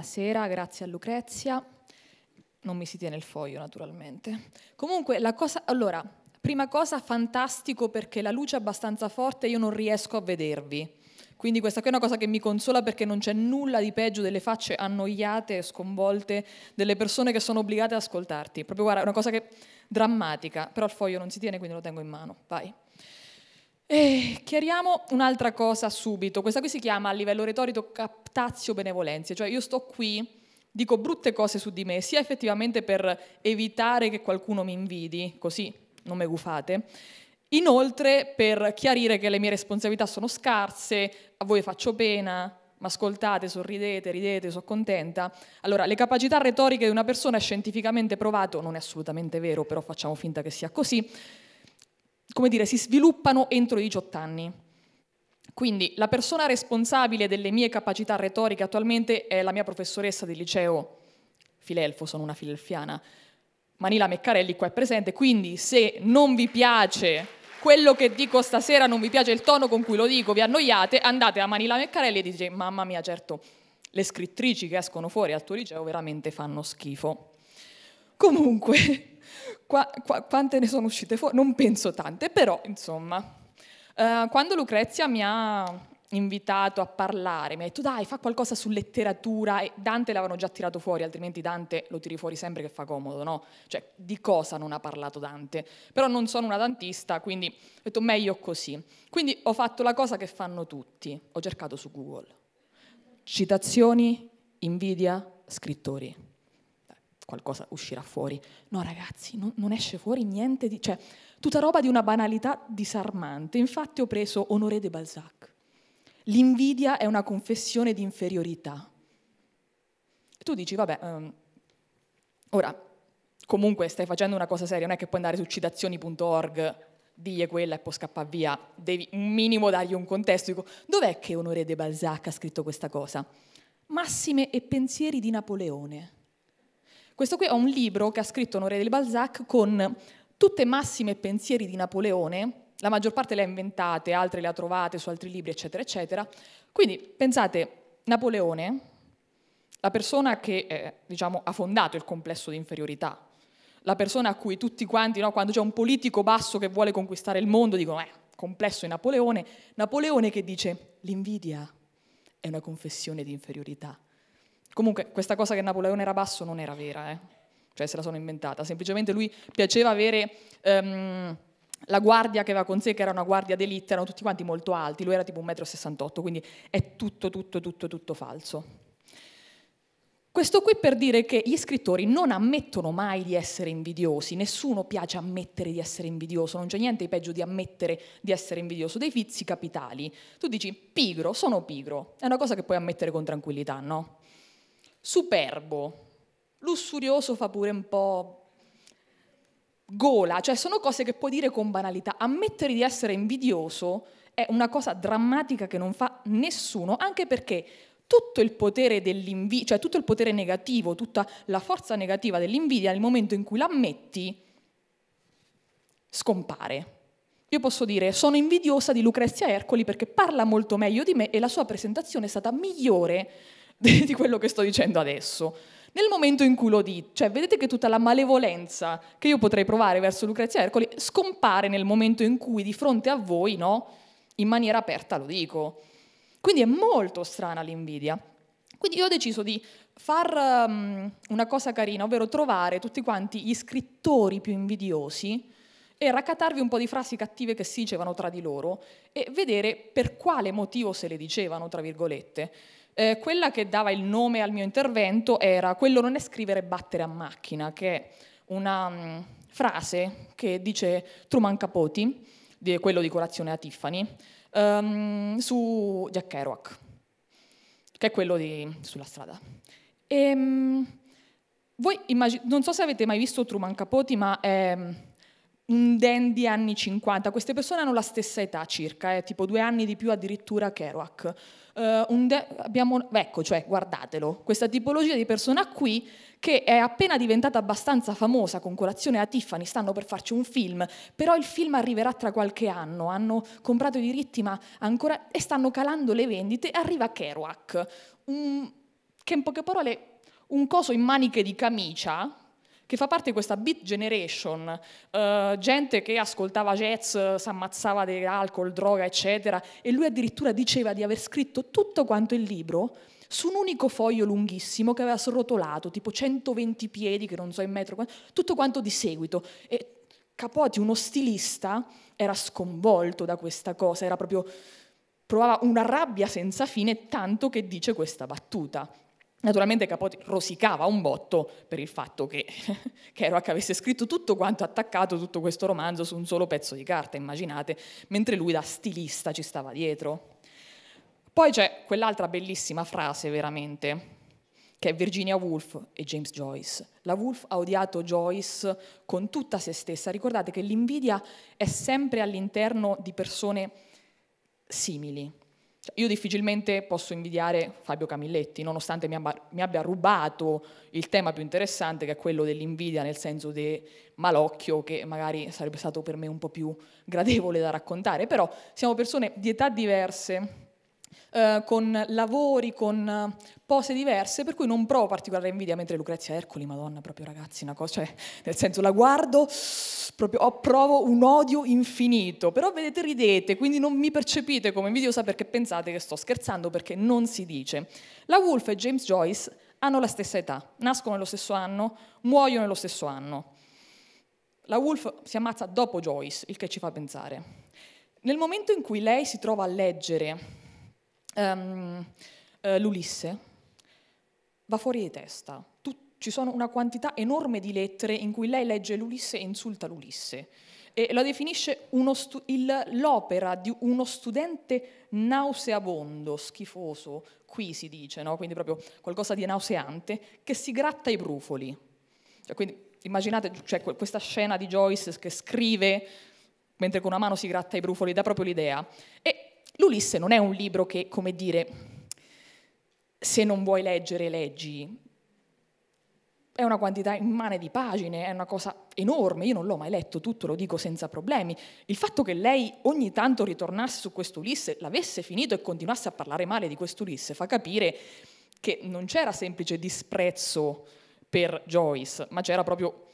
buonasera, grazie a Lucrezia. Non mi si tiene il foglio naturalmente. Comunque, la cosa... Allora, prima cosa, fantastico perché la luce è abbastanza forte e io non riesco a vedervi. Quindi questa qui è una cosa che mi consola perché non c'è nulla di peggio delle facce annoiate e sconvolte delle persone che sono obbligate ad ascoltarti. Proprio guarda, è una cosa che... drammatica, però il foglio non si tiene, quindi lo tengo in mano. Vai. Eh, chiariamo un'altra cosa subito, questa qui si chiama a livello retorico captazio benevolenze, cioè io sto qui, dico brutte cose su di me, sia effettivamente per evitare che qualcuno mi invidi, così non me gufate, inoltre per chiarire che le mie responsabilità sono scarse, a voi faccio pena, ma ascoltate, sorridete, ridete, sono contenta. Allora, le capacità retoriche di una persona è scientificamente provato, non è assolutamente vero, però facciamo finta che sia così, come dire, si sviluppano entro i 18 anni. Quindi la persona responsabile delle mie capacità retoriche attualmente è la mia professoressa del liceo, Filelfo, sono una filelfiana, Manila Meccarelli qua è presente, quindi se non vi piace quello che dico stasera, non vi piace il tono con cui lo dico, vi annoiate, andate a Manila Meccarelli e dite mamma mia certo le scrittrici che escono fuori al tuo liceo veramente fanno schifo. Comunque, Qua, qua, quante ne sono uscite fuori? Non penso tante, però insomma. Uh, quando Lucrezia mi ha invitato a parlare, mi ha detto dai fa qualcosa su letteratura e Dante l'avevano già tirato fuori, altrimenti Dante lo tiri fuori sempre che fa comodo, no? Cioè di cosa non ha parlato Dante? Però non sono una dantista, quindi ho detto meglio così. Quindi ho fatto la cosa che fanno tutti, ho cercato su Google. Citazioni, invidia, scrittori qualcosa uscirà fuori. No ragazzi, non, non esce fuori niente di... cioè tutta roba di una banalità disarmante. Infatti ho preso Onore de Balzac. L'invidia è una confessione di inferiorità. E tu dici, vabbè, um, ora comunque stai facendo una cosa seria, non è che puoi andare su citazioni.org, digli quella e poi scappa via, devi un minimo dargli un contesto. Dico, dov'è che Onore de Balzac ha scritto questa cosa? Massime e pensieri di Napoleone. Questo qui è un libro che ha scritto Onore del Balzac con tutte massime pensieri di Napoleone, la maggior parte le ha inventate, altre le ha trovate su altri libri, eccetera, eccetera. Quindi pensate, Napoleone, la persona che eh, diciamo, ha fondato il complesso di inferiorità, la persona a cui tutti quanti, no, quando c'è un politico basso che vuole conquistare il mondo, dicono, eh, complesso è Napoleone, Napoleone che dice, l'invidia è una confessione di inferiorità. Comunque questa cosa che Napoleone era basso non era vera, eh? cioè se la sono inventata, semplicemente lui piaceva avere... Um, la guardia che aveva con sé, che era una guardia d'elite, erano tutti quanti molto alti, lui era tipo 1,68 m, quindi è tutto, tutto, tutto, tutto falso. Questo qui per dire che gli scrittori non ammettono mai di essere invidiosi, nessuno piace ammettere di essere invidioso, non c'è niente di peggio di ammettere di essere invidioso, dei vizi capitali. Tu dici pigro, sono pigro, è una cosa che puoi ammettere con tranquillità, no? superbo, lussurioso fa pure un po' gola, cioè sono cose che puoi dire con banalità. Ammettere di essere invidioso è una cosa drammatica che non fa nessuno, anche perché tutto il potere dell'invidia, cioè tutto il potere negativo, tutta la forza negativa dell'invidia nel momento in cui l'ammetti scompare. Io posso dire sono invidiosa di Lucrezia Ercoli perché parla molto meglio di me e la sua presentazione è stata migliore di quello che sto dicendo adesso. Nel momento in cui lo dico, cioè vedete che tutta la malevolenza che io potrei provare verso Lucrezia Ercoli scompare nel momento in cui di fronte a voi, no? In maniera aperta lo dico. Quindi è molto strana l'invidia. Quindi io ho deciso di far um, una cosa carina, ovvero trovare tutti quanti gli scrittori più invidiosi e raccatarvi un po' di frasi cattive che si dicevano tra di loro e vedere per quale motivo se le dicevano, tra virgolette. Eh, quella che dava il nome al mio intervento era quello non è scrivere e battere a macchina, che è una um, frase che dice Truman Capoti, di quello di colazione a Tiffany, um, su Jack Kerouac, che è quello di, sulla strada. E, um, voi non so se avete mai visto Truman Capoti, ma è mm, un dandy anni 50, queste persone hanno la stessa età circa, eh, tipo due anni di più addirittura Kerouac. Uh, de- abbiamo, ecco, cioè, guardatelo, questa tipologia di persona qui che è appena diventata abbastanza famosa con colazione a Tiffany, stanno per farci un film, però il film arriverà tra qualche anno, hanno comprato i diritti ma ancora, e stanno calando le vendite, arriva Kerouac, un, che in poche parole un coso in maniche di camicia, che fa parte di questa beat generation, eh, gente che ascoltava jazz, eh, si ammazzava di alcol, droga, eccetera, e lui addirittura diceva di aver scritto tutto quanto il libro su un unico foglio lunghissimo che aveva srotolato, tipo 120 piedi, che non so in metro, tutto quanto di seguito. E Capoti, uno stilista, era sconvolto da questa cosa, era proprio provava una rabbia senza fine, tanto che dice questa battuta. Naturalmente Capote rosicava un botto per il fatto che Kerouac avesse scritto tutto quanto attaccato tutto questo romanzo su un solo pezzo di carta, immaginate, mentre lui da stilista ci stava dietro. Poi c'è quell'altra bellissima frase veramente, che è Virginia Woolf e James Joyce. La Woolf ha odiato Joyce con tutta se stessa. Ricordate che l'invidia è sempre all'interno di persone simili, io difficilmente posso invidiare Fabio Camilletti, nonostante mi abbia, rubato il tema più interessante, che è quello dell'invidia nel senso di malocchio, che magari sarebbe stato per me un po' più gradevole da raccontare, però siamo persone di età diverse, eh, con lavori, con eh, pose diverse, per cui non provo particolare invidia, mentre Lucrezia Ercoli, madonna, proprio ragazzi, una cosa, cioè, nel senso la guardo, proprio, provo un odio infinito, però vedete ridete, quindi non mi percepite come invidiosa perché pensate che sto scherzando, perché non si dice. La Wolf e James Joyce hanno la stessa età, nascono nello stesso anno, muoiono nello stesso anno. La Wolf si ammazza dopo Joyce, il che ci fa pensare. Nel momento in cui lei si trova a leggere um, uh, l'Ulisse, va fuori di testa. Tut- ci sono una quantità enorme di lettere in cui lei legge l'Ulisse e insulta l'Ulisse. E la definisce stu- il, l'opera di uno studente nauseabondo, schifoso, qui si dice, no? quindi proprio qualcosa di nauseante, che si gratta i brufoli. Cioè, quindi, immaginate cioè, questa scena di Joyce che scrive mentre con una mano si gratta i brufoli, dà proprio l'idea. E L'Ulisse non è un libro che, come dire, se non vuoi leggere, leggi. È una quantità immane di pagine, è una cosa enorme, io non l'ho mai letto tutto, lo dico senza problemi. Il fatto che lei ogni tanto ritornasse su quest'Ulisse, l'avesse finito e continuasse a parlare male di quest'Ulisse, fa capire che non c'era semplice disprezzo per Joyce, ma c'era proprio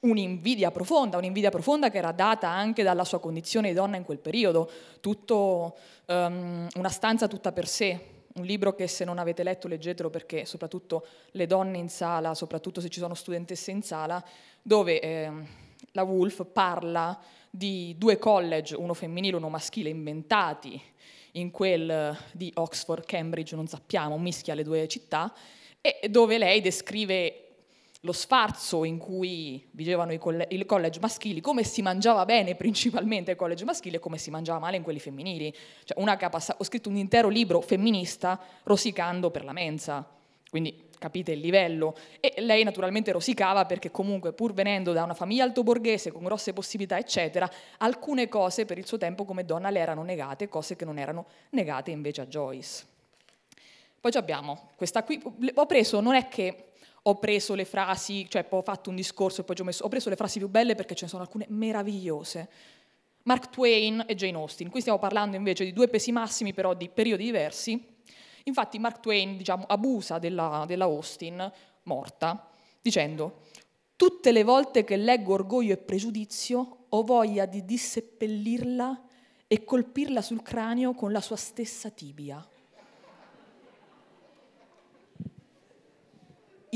un'invidia profonda, un'invidia profonda che era data anche dalla sua condizione di donna in quel periodo, Tutto, um, una stanza tutta per sé, un libro che se non avete letto leggetelo perché soprattutto le donne in sala, soprattutto se ci sono studentesse in sala, dove eh, la Wolf parla di due college, uno femminile e uno maschile, inventati in quel di Oxford, Cambridge, non sappiamo, mischia le due città, e dove lei descrive lo sfarzo in cui vivevano i, coll- i college maschili, come si mangiava bene principalmente ai college maschili e come si mangiava male in quelli femminili. Cioè capa- ho scritto un intero libro femminista rosicando per la mensa, quindi capite il livello. E lei naturalmente rosicava perché comunque pur venendo da una famiglia altoborghese con grosse possibilità, eccetera, alcune cose per il suo tempo come donna le erano negate, cose che non erano negate invece a Joyce. Poi abbiamo questa qui, ho preso, non è che ho preso le frasi, cioè ho fatto un discorso e poi ho messo, ho preso le frasi più belle perché ce ne sono alcune meravigliose. Mark Twain e Jane Austen, qui stiamo parlando invece di due pesi massimi però di periodi diversi, infatti Mark Twain diciamo, abusa della, della Austen morta dicendo tutte le volte che leggo orgoglio e pregiudizio ho voglia di disseppellirla e colpirla sul cranio con la sua stessa tibia.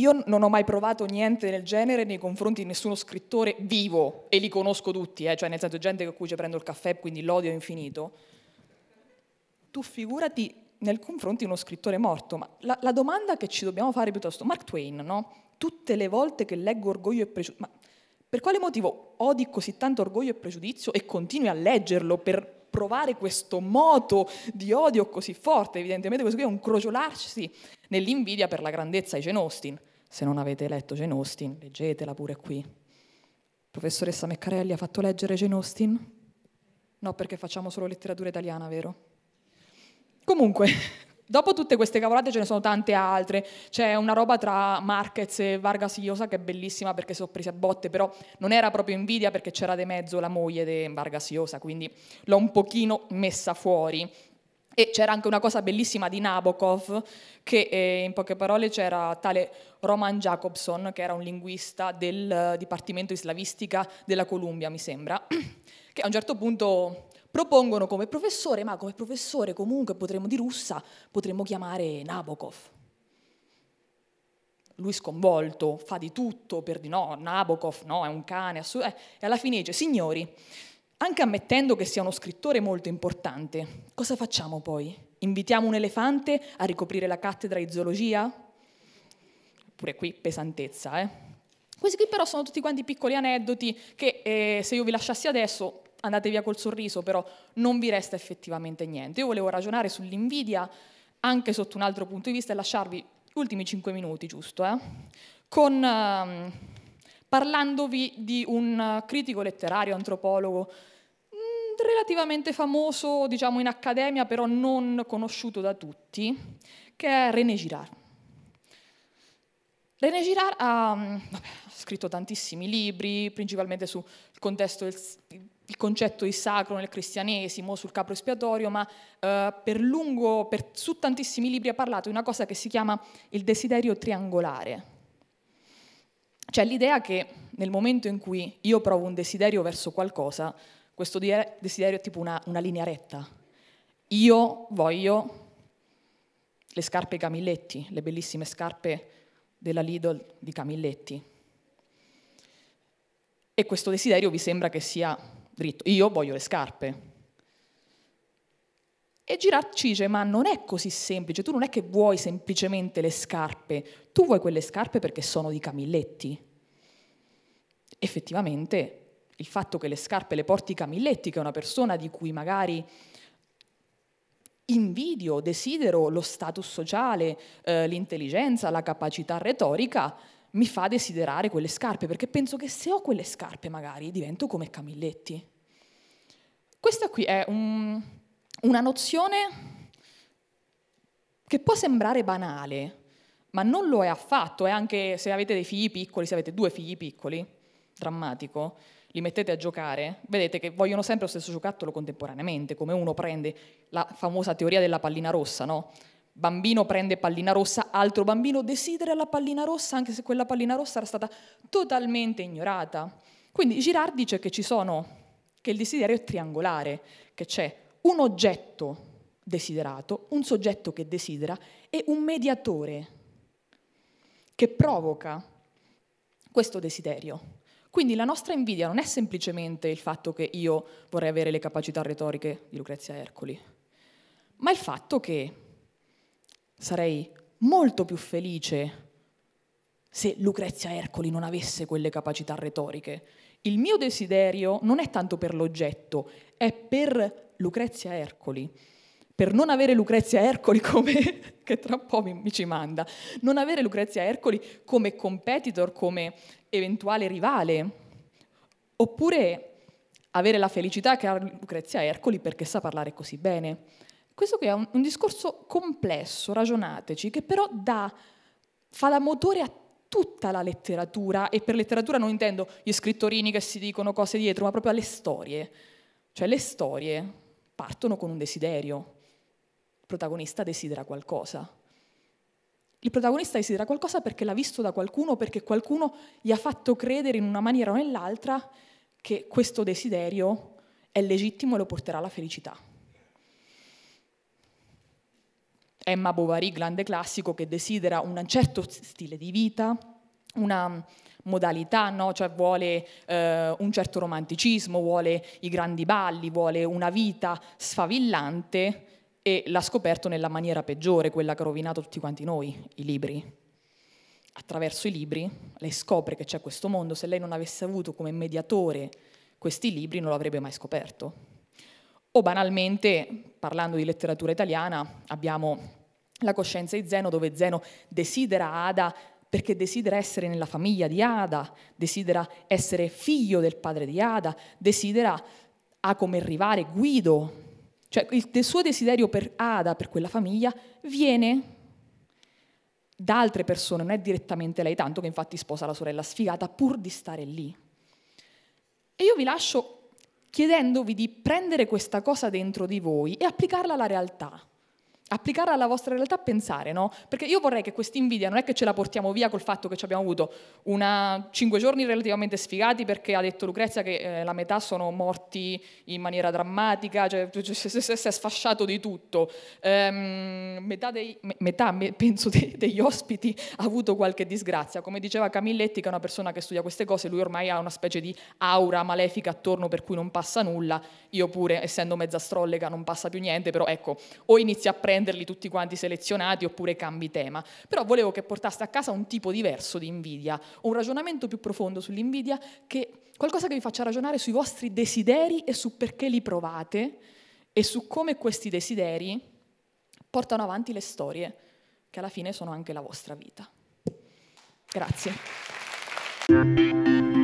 Io non ho mai provato niente del genere nei confronti di nessuno scrittore vivo, e li conosco tutti, eh, cioè nel senso gente con cui ci prendo il caffè, quindi l'odio è infinito. Tu figurati nel confronti di uno scrittore morto, ma la, la domanda che ci dobbiamo fare piuttosto, Mark Twain, no? Tutte le volte che leggo Orgoglio e Pregiudizio, ma per quale motivo odi così tanto Orgoglio e Pregiudizio e continui a leggerlo per provare questo moto di odio così forte. Evidentemente questo qui è un crociolarsi nell'invidia per la grandezza di Jane Austen. Se non avete letto Jane Austen, leggetela pure qui. Professoressa Meccarelli ha fatto leggere Jane Austen? No, perché facciamo solo letteratura italiana, vero? Comunque, dopo tutte queste cavolate ce ne sono tante altre. C'è una roba tra Marquez e Vargas Llosa che è bellissima perché sono prese a botte, però non era proprio invidia perché c'era di mezzo la moglie di Vargas Llosa, quindi l'ho un pochino messa fuori. E c'era anche una cosa bellissima di Nabokov, che eh, in poche parole c'era tale Roman Jacobson, che era un linguista del uh, Dipartimento di Slavistica della Columbia, mi sembra, che a un certo punto propongono come professore, ma come professore comunque potremmo di russa, potremmo chiamare Nabokov. Lui sconvolto, fa di tutto per di no, Nabokov no, è un cane, assolut- eh, e alla fine dice, signori, anche ammettendo che sia uno scrittore molto importante, cosa facciamo poi? Invitiamo un elefante a ricoprire la cattedra di zoologia? Pure qui pesantezza, eh? Questi qui però sono tutti quanti piccoli aneddoti che eh, se io vi lasciassi adesso andate via col sorriso, però non vi resta effettivamente niente. Io volevo ragionare sull'invidia anche sotto un altro punto di vista e lasciarvi gli ultimi cinque minuti, giusto? Eh? Con, eh, parlandovi di un critico letterario, antropologo, relativamente famoso diciamo, in accademia, però non conosciuto da tutti, che è René Girard. René Girard ha, mm, vabbè, ha scritto tantissimi libri, principalmente sul contesto del il concetto di sacro nel cristianesimo, sul capro espiatorio, ma eh, per lungo, per, su tantissimi libri ha parlato di una cosa che si chiama il desiderio triangolare. Cioè l'idea che nel momento in cui io provo un desiderio verso qualcosa, questo desiderio è tipo una, una linea retta. Io voglio le scarpe Camilletti, le bellissime scarpe della Lidl di Camilletti. E questo desiderio vi sembra che sia dritto. Io voglio le scarpe. E Girard ci dice, ma non è così semplice, tu non è che vuoi semplicemente le scarpe, tu vuoi quelle scarpe perché sono di Camilletti. Effettivamente il fatto che le scarpe le porti Camilletti, che è una persona di cui magari invidio, desidero lo status sociale, eh, l'intelligenza, la capacità retorica, mi fa desiderare quelle scarpe, perché penso che se ho quelle scarpe magari divento come Camilletti. Questa qui è un, una nozione che può sembrare banale, ma non lo è affatto, è anche se avete dei figli piccoli, se avete due figli piccoli, drammatico, li mettete a giocare, vedete che vogliono sempre lo stesso giocattolo contemporaneamente, come uno prende la famosa teoria della pallina rossa, no? Bambino prende pallina rossa, altro bambino desidera la pallina rossa, anche se quella pallina rossa era stata totalmente ignorata. Quindi Girard dice che ci sono, che il desiderio è triangolare, che c'è un oggetto desiderato, un soggetto che desidera e un mediatore che provoca questo desiderio. Quindi la nostra invidia non è semplicemente il fatto che io vorrei avere le capacità retoriche di Lucrezia Ercoli, ma il fatto che sarei molto più felice se Lucrezia Ercoli non avesse quelle capacità retoriche. Il mio desiderio non è tanto per l'oggetto, è per Lucrezia Ercoli per non avere Lucrezia Ercoli come, che tra un po' mi, mi ci manda, non avere Lucrezia Ercoli come competitor, come eventuale rivale, oppure avere la felicità che ha Lucrezia Ercoli perché sa parlare così bene. Questo qui è un, un discorso complesso, ragionateci, che però dà, fa da motore a tutta la letteratura, e per letteratura non intendo gli scrittorini che si dicono cose dietro, ma proprio alle storie. Cioè le storie partono con un desiderio, protagonista desidera qualcosa. Il protagonista desidera qualcosa perché l'ha visto da qualcuno, perché qualcuno gli ha fatto credere in una maniera o nell'altra che questo desiderio è legittimo e lo porterà alla felicità. Emma Bovary, grande classico, che desidera un certo stile di vita, una modalità, no? cioè vuole eh, un certo romanticismo, vuole i grandi balli, vuole una vita sfavillante e l'ha scoperto nella maniera peggiore, quella che ha rovinato tutti quanti noi, i libri. Attraverso i libri lei scopre che c'è questo mondo, se lei non avesse avuto come mediatore questi libri non l'avrebbe mai scoperto. O banalmente, parlando di letteratura italiana, abbiamo la coscienza di Zeno dove Zeno desidera Ada perché desidera essere nella famiglia di Ada, desidera essere figlio del padre di Ada, desidera ha come rivale Guido, cioè il, suo desiderio per Ada, per quella famiglia, viene da altre persone, non è direttamente lei, tanto che infatti sposa la sorella sfigata pur di stare lì. E io vi lascio chiedendovi di prendere questa cosa dentro di voi e applicarla alla realtà applicare alla vostra realtà pensare, no? Perché io vorrei che quest'invidia non è che ce la portiamo via col fatto che ci abbiamo avuto una, cinque giorni relativamente sfigati perché ha detto Lucrezia che eh, la metà sono morti in maniera drammatica, cioè si è sfasciato di tutto. Ehm, metà, dei, metà, penso, de, degli ospiti ha avuto qualche disgrazia. Come diceva Camilletti, che è una persona che studia queste cose, lui ormai ha una specie di aura malefica attorno per cui non passa nulla. Io pure, essendo mezza strollega, non passa più niente, però ecco, o inizia a prendere renderli tutti quanti selezionati oppure cambi tema, però volevo che portaste a casa un tipo diverso di invidia, un ragionamento più profondo sull'invidia, che, qualcosa che vi faccia ragionare sui vostri desideri e su perché li provate e su come questi desideri portano avanti le storie, che alla fine sono anche la vostra vita. Grazie.